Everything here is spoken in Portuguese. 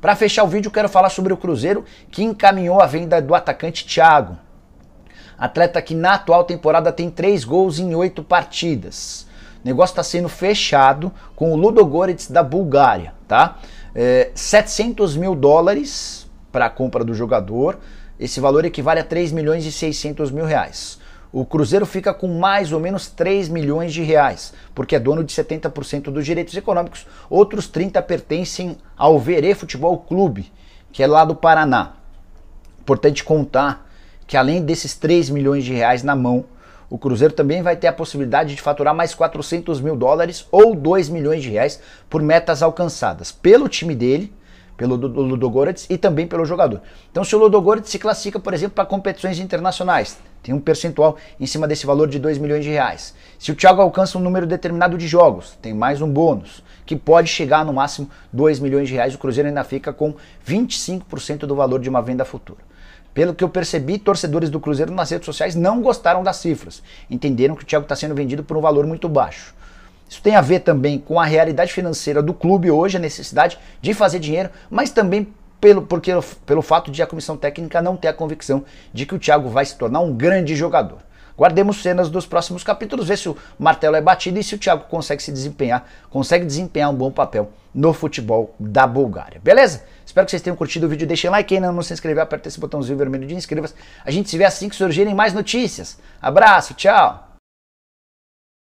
Para fechar o vídeo, quero falar sobre o Cruzeiro que encaminhou a venda do atacante Thiago. Atleta que na atual temporada tem três gols em oito partidas. O negócio está sendo fechado com o Ludogorets da Bulgária, tá? É, 700 mil dólares para a compra do jogador. Esse valor equivale a 3 milhões e 600 mil reais o Cruzeiro fica com mais ou menos 3 milhões de reais, porque é dono de 70% dos direitos econômicos, outros 30 pertencem ao Verê Futebol Clube, que é lá do Paraná. Importante contar que além desses 3 milhões de reais na mão, o Cruzeiro também vai ter a possibilidade de faturar mais 400 mil dólares ou 2 milhões de reais por metas alcançadas pelo time dele, pelo Ludogorets e também pelo jogador. Então se o Ludogorets se classifica, por exemplo, para competições internacionais, tem um percentual em cima desse valor de 2 milhões de reais. Se o Thiago alcança um número determinado de jogos, tem mais um bônus, que pode chegar no máximo 2 milhões de reais. O Cruzeiro ainda fica com 25% do valor de uma venda futura. Pelo que eu percebi, torcedores do Cruzeiro nas redes sociais não gostaram das cifras. Entenderam que o Thiago está sendo vendido por um valor muito baixo. Isso tem a ver também com a realidade financeira do clube hoje, a necessidade de fazer dinheiro, mas também pelo, porque, pelo fato de a comissão técnica não ter a convicção de que o Thiago vai se tornar um grande jogador. Guardemos cenas dos próximos capítulos, ver se o martelo é batido e se o Thiago consegue se desempenhar, consegue desempenhar um bom papel no futebol da Bulgária. Beleza? Espero que vocês tenham curtido o vídeo, deixem like, quem ainda não se inscreveu, aperta esse botãozinho vermelho de inscreva A gente se vê assim que surgirem mais notícias. Abraço, tchau!